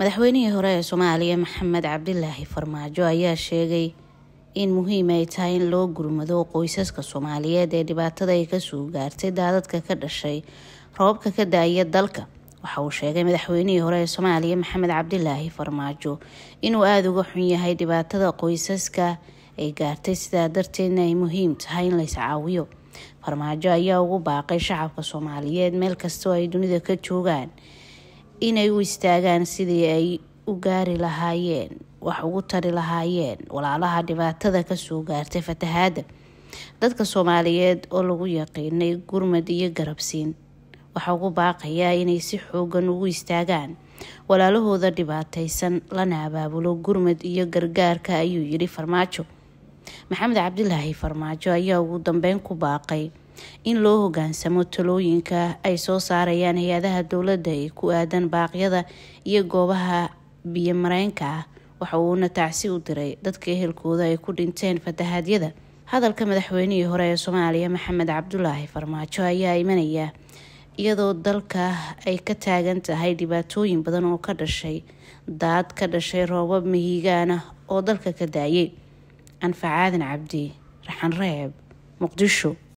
madaxweynihii hore ee soomaaliya maxamed cabdilaahi farmaajo ayaa sheegay in muhiim ay tahay in loo gurmado qoysaska soomaaliyeed ee dhibaatada ay kasoo gaartay daadadka ka dhashay roobka ka da-ya dalka waxa uu sheegay madaxweynihii hore ee soomaaliya maxamed cabdilaahi farmaajo inuu aada uga xun yahay dhibaatada qoysaska ay gaartay sidaa darteedna ay muhiim tahay in layscaawiyo farmaajo ayaa ugu baaqay shacabka soomaaliyeed meel kastoo ay dunida ka joogaan inay u istaagaan sidii ay u gaari lahaayeen wax ugu tari lahaayeen walaalaha dhibaatada kasoo gaartay fatahaadda dadka soomaaliyeed oo lagu yaqiinay gurmad iyo garabsiin waxaa ugu baaqayaa inay si xoogan ugu istaagaan walaalahooda dhibaataysan lana abaabulo gurmad iyo gargaarka ayuu yidhi farmaajo maxamed cabdilaahi farmaajo ayaa ugu dambeyn ku baaqay in loo hogaansamo talooyinka ay soo saarayaan hay-adaha dowladda ee ku aadan baaqyada iyo goobaha biyomareenka ah waxa uuna tacsi u diray dadka ehelkooda ay ku dhinteen fatahaadyada hadalka madaxweynihii hore ee soomaaliya maxamed cabdulaahi farmaajo ayaa imanaya iyadoo dalka ay ka taagan tahay dhibaatooyin badan oo ka dhashay daad ka dhashay roobab mihigaana ah oo dalka ka daayay anfacaadan cabdi raxanreeb muqdisho